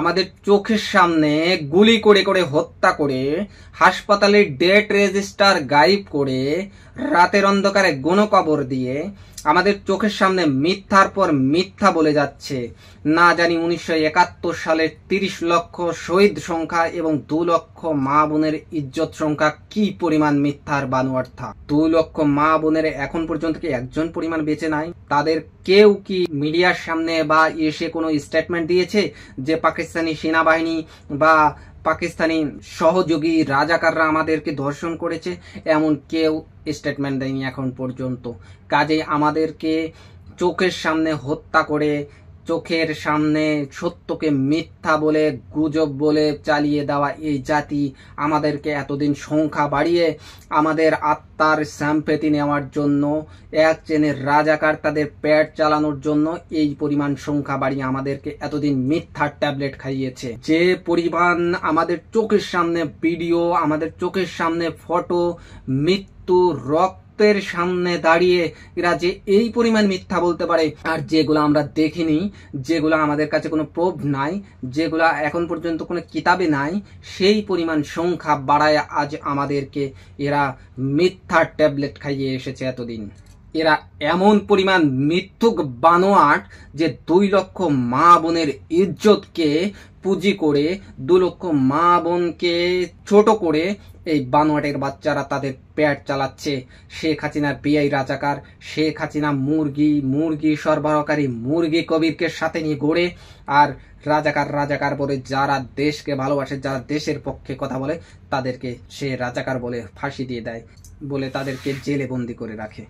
আমাদের চোখের সামনে গুলি করে করে হত্যা করে হাসপাতালে ডেট রেজিস্টার গাইব করে রাতের অন্ধকারে গণকবর দিয়ে আমাদের চোখের সামনে মিথ্যার পর মিথ্যা বলে যাচ্ছে না জানি উনিশশো একাত্তর সালের তিরিশ লক্ষ শহীদ সংখ্যা এবং দু লক্ষ মা বোনের ইজ্জত সংখ্যা কি পরিমাণ মিথ্যার বানোয়ার্থা দু লক্ষ মা বোনের এখন পর্যন্ত কি একজন পরিমাণ বেঁচে নাই তাদের কেউ কি মিডিয়ার সামনে বা এসে ইয়ে কোনো স্টেটমেন্ট দিয়েছে যে পাকিস্তানি সেনাবাহিনী বা পাকিস্তানি সহযোগী রাজাকাররা আমাদেরকে ধর্ষণ করেছে এমন কেউ স্টেটমেন্ট দেয়নি এখন পর্যন্ত কাজেই আমাদেরকে চোখের সামনে হত্যা করে চোখের সামনে সত্যকে মিথ্যা বলে গুজব বলে চালিয়ে দেওয়া এই জাতি আমাদেরকে এতদিন সংখ্যা বাড়িয়ে আমাদের আত্মার স্যাম্পেতি নেওয়ার জন্য এক চেনের রাজাকার তাদের প্যাট চালানোর জন্য এই পরিমাণ সংখ্যা বাড়িয়ে আমাদেরকে এতদিন মিথ্যার ট্যাবলেট খাইয়েছে যে পরিমাণ আমাদের চোখের সামনে ভিডিও আমাদের চোখের সামনে ফটো মিথ্যা মৃত্যু রক্তের সামনে দাঁড়িয়ে এরা যে এই পরিমাণ মিথ্যা বলতে পারে আর যেগুলো আমরা দেখিনি যেগুলো আমাদের কাছে কোনো প্রভ নাই যেগুলো এখন পর্যন্ত কোনো কিতাবে নাই সেই পরিমাণ সংখ্যা বাড়ায় আজ আমাদেরকে এরা মিথ্যার ট্যাবলেট খাইয়ে এসেছে এতদিন এরা এমন পরিমাণ মৃত্যুক বানোয়াট যে দুই লক্ষ মা বোনের ইজ্জতকে পুঁজি করে দু লক্ষ মা বোনকে ছোট করে এই বানোয়াটের বাচ্চারা তাদের পেট চালাচ্ছে শেখ হাসিনা বিআই রাজাকার শেখ হাসিনা মুরগি মুরগি সরবরাহকারী মুরগি কবিরকে সাথে নিয়ে গড়ে আর রাজাকার রাজাকার বলে যারা দেশকে ভালোবাসে যারা দেশের পক্ষে কথা বলে তাদেরকে সে রাজাকার বলে ফাঁসি দিয়ে দেয় বলে তাদেরকে জেলে বন্দি করে রাখে